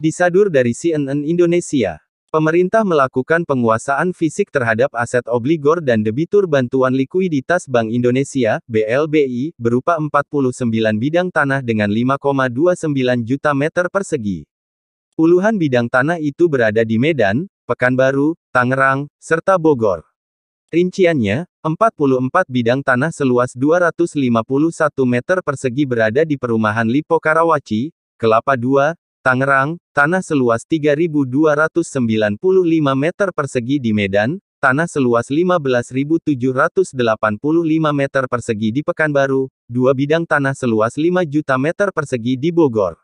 Disadur dari CNN Indonesia, pemerintah melakukan penguasaan fisik terhadap aset obligor dan debitur bantuan likuiditas Bank Indonesia, BLBI, berupa 49 bidang tanah dengan 5,29 juta meter persegi. Puluhan bidang tanah itu berada di Medan, Pekanbaru, Tangerang, serta Bogor. Rinciannya, 44 bidang tanah seluas 251 meter persegi berada di perumahan Lipo Karawaci, Kelapa II, Tangerang, tanah seluas 3.295 meter persegi di Medan, tanah seluas 15.785 meter persegi di Pekanbaru, dua bidang tanah seluas 5 juta meter persegi di Bogor.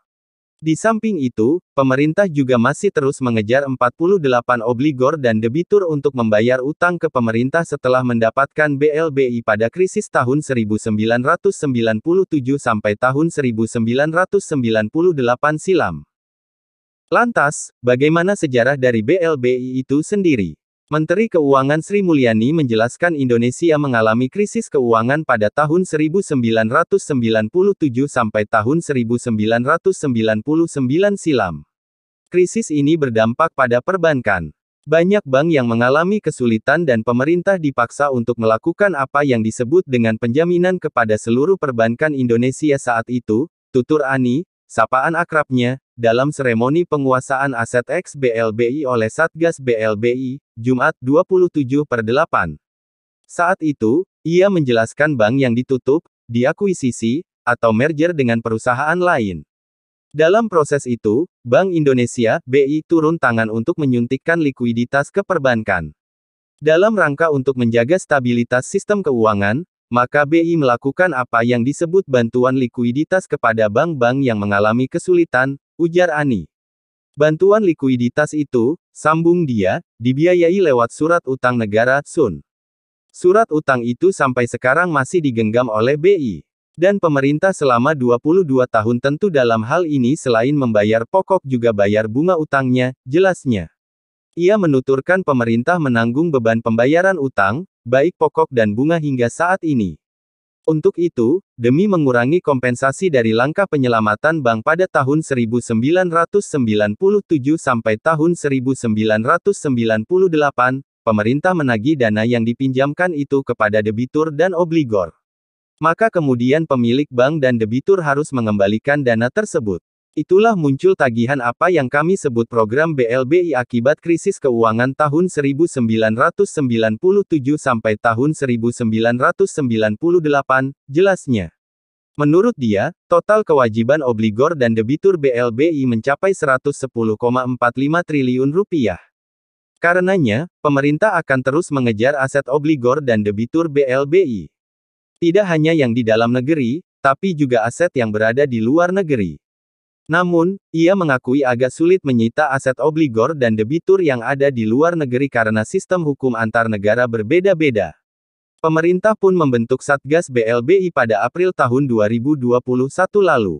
Di samping itu, pemerintah juga masih terus mengejar 48 obligor dan debitur untuk membayar utang ke pemerintah setelah mendapatkan BLBI pada krisis tahun 1997 sampai tahun 1998 silam. Lantas, bagaimana sejarah dari BLBI itu sendiri? Menteri Keuangan Sri Mulyani menjelaskan Indonesia mengalami krisis keuangan pada tahun 1997 sampai tahun 1999 silam. Krisis ini berdampak pada perbankan. Banyak bank yang mengalami kesulitan dan pemerintah dipaksa untuk melakukan apa yang disebut dengan penjaminan kepada seluruh perbankan Indonesia saat itu, tutur Ani, sapaan akrabnya, dalam seremoni penguasaan aset ex BLBI oleh Satgas BLBI, Jumat 27 per 8. Saat itu, ia menjelaskan bank yang ditutup, diakuisisi, atau merger dengan perusahaan lain. Dalam proses itu, Bank Indonesia (BI) turun tangan untuk menyuntikkan likuiditas ke perbankan. Dalam rangka untuk menjaga stabilitas sistem keuangan, maka BI melakukan apa yang disebut bantuan likuiditas kepada bank-bank yang mengalami kesulitan, Ujar Ani. Bantuan likuiditas itu, sambung dia, dibiayai lewat surat utang negara, Sun. Surat utang itu sampai sekarang masih digenggam oleh BI. Dan pemerintah selama 22 tahun tentu dalam hal ini selain membayar pokok juga bayar bunga utangnya, jelasnya. Ia menuturkan pemerintah menanggung beban pembayaran utang, baik pokok dan bunga hingga saat ini. Untuk itu, demi mengurangi kompensasi dari langkah penyelamatan bank pada tahun 1997 sampai tahun 1998, pemerintah menagih dana yang dipinjamkan itu kepada debitur dan obligor. Maka kemudian pemilik bank dan debitur harus mengembalikan dana tersebut. Itulah muncul tagihan apa yang kami sebut program BLBI akibat krisis keuangan tahun 1997 sampai tahun 1998, jelasnya. Menurut dia, total kewajiban obligor dan debitur BLBI mencapai 110,45 triliun rupiah. Karenanya, pemerintah akan terus mengejar aset obligor dan debitur BLBI. Tidak hanya yang di dalam negeri, tapi juga aset yang berada di luar negeri. Namun, ia mengakui agak sulit menyita aset obligor dan debitur yang ada di luar negeri karena sistem hukum antar negara berbeda-beda. Pemerintah pun membentuk Satgas BLBI pada April tahun 2021 lalu.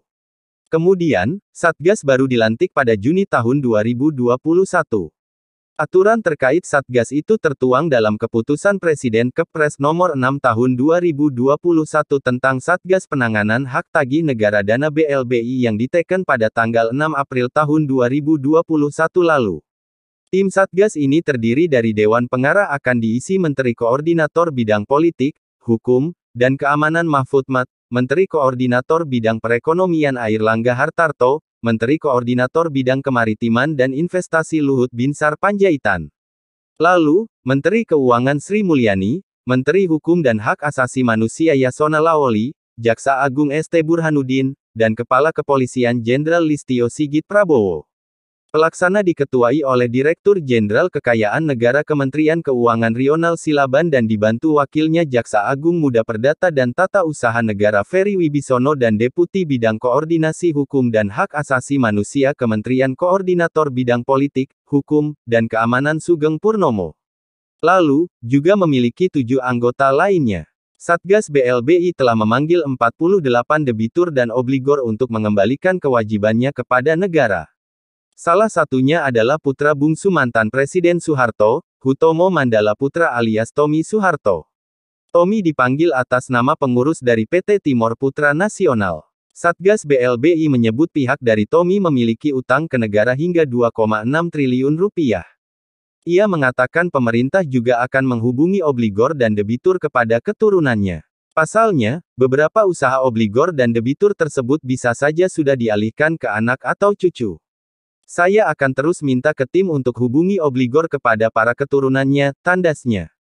Kemudian, Satgas baru dilantik pada Juni tahun 2021. Aturan terkait Satgas itu tertuang dalam keputusan Presiden Kepres Nomor 6 Tahun 2021 tentang Satgas Penanganan Hak Tagih Negara Dana BLBI yang diteken pada tanggal 6 April tahun 2021 lalu. Tim Satgas ini terdiri dari Dewan Pengarah akan diisi Menteri Koordinator Bidang Politik, Hukum, dan Keamanan Mahfud Mat, Menteri Koordinator Bidang Perekonomian Air Langga Hartarto, Menteri Koordinator Bidang Kemaritiman dan Investasi Luhut Binsar Panjaitan. Lalu, Menteri Keuangan Sri Mulyani, Menteri Hukum dan Hak Asasi Manusia Yasona Lawoli, Jaksa Agung ST Burhanuddin, dan Kepala Kepolisian Jenderal Listio Sigit Prabowo. Pelaksana diketuai oleh Direktur Jenderal Kekayaan Negara Kementerian Keuangan Rional Silaban dan dibantu wakilnya Jaksa Agung Muda Perdata dan Tata Usaha Negara Ferry Wibisono dan Deputi Bidang Koordinasi Hukum dan Hak Asasi Manusia Kementerian Koordinator Bidang Politik, Hukum, dan Keamanan Sugeng Purnomo. Lalu, juga memiliki tujuh anggota lainnya. Satgas BLBI telah memanggil 48 debitur dan obligor untuk mengembalikan kewajibannya kepada negara. Salah satunya adalah putra bungsu mantan Presiden Soeharto, Hutomo Mandala Putra alias Tommy Soeharto. Tommy dipanggil atas nama pengurus dari PT Timor Putra Nasional. Satgas BLBI menyebut pihak dari Tommy memiliki utang ke negara hingga 2,6 triliun rupiah. Ia mengatakan pemerintah juga akan menghubungi obligor dan debitur kepada keturunannya. Pasalnya, beberapa usaha obligor dan debitur tersebut bisa saja sudah dialihkan ke anak atau cucu. Saya akan terus minta ke tim untuk hubungi obligor kepada para keturunannya, tandasnya.